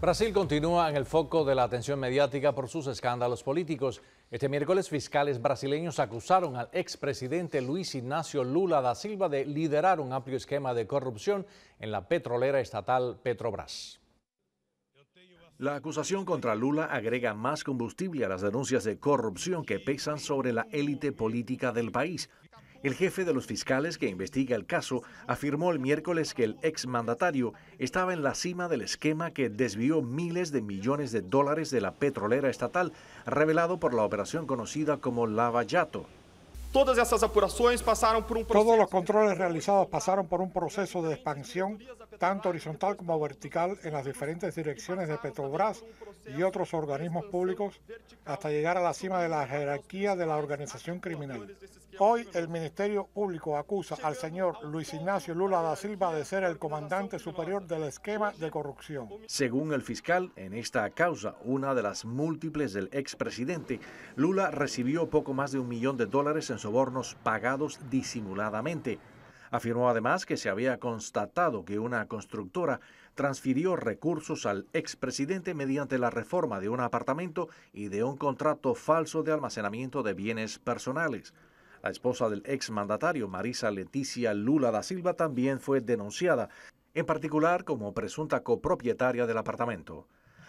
Brasil continúa en el foco de la atención mediática por sus escándalos políticos. Este miércoles, fiscales brasileños acusaron al expresidente Luis Ignacio Lula da Silva de liderar un amplio esquema de corrupción en la petrolera estatal Petrobras. La acusación contra Lula agrega más combustible a las denuncias de corrupción que pesan sobre la élite política del país, el jefe de los fiscales que investiga el caso afirmó el miércoles que el exmandatario estaba en la cima del esquema que desvió miles de millones de dólares de la petrolera estatal, revelado por la operación conocida como Lava Yato. Todas esas apuraciones pasaron por un Todos los controles realizados pasaron por un proceso de expansión, tanto horizontal como vertical, en las diferentes direcciones de Petrobras y otros organismos públicos, hasta llegar a la cima de la jerarquía de la organización criminal. Hoy el Ministerio Público acusa al señor Luis Ignacio Lula da Silva de ser el comandante superior del esquema de corrupción. Según el fiscal, en esta causa, una de las múltiples del expresidente, Lula recibió poco más de un millón de dólares en sobornos pagados disimuladamente. Afirmó además que se había constatado que una constructora transfirió recursos al expresidente mediante la reforma de un apartamento y de un contrato falso de almacenamiento de bienes personales. La esposa del exmandatario, Marisa Leticia Lula da Silva, también fue denunciada, en particular como presunta copropietaria del apartamento.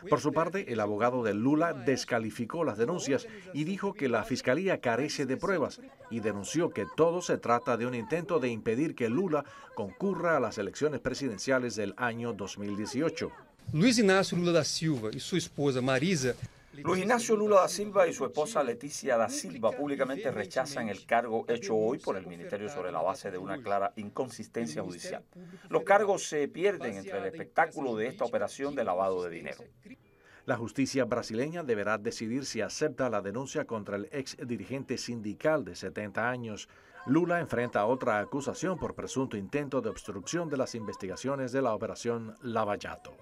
Por su parte, el abogado de Lula descalificó las denuncias y dijo que la fiscalía carece de pruebas y denunció que todo se trata de un intento de impedir que Lula concurra a las elecciones presidenciales del año 2018. Luis Inácio Lula da Silva y su esposa Marisa Luis Ignacio Lula da Silva y su esposa Leticia da Silva públicamente rechazan el cargo hecho hoy por el Ministerio sobre la base de una clara inconsistencia judicial. Los cargos se pierden entre el espectáculo de esta operación de lavado de dinero. La justicia brasileña deberá decidir si acepta la denuncia contra el ex dirigente sindical de 70 años. Lula enfrenta otra acusación por presunto intento de obstrucción de las investigaciones de la operación Lavallato.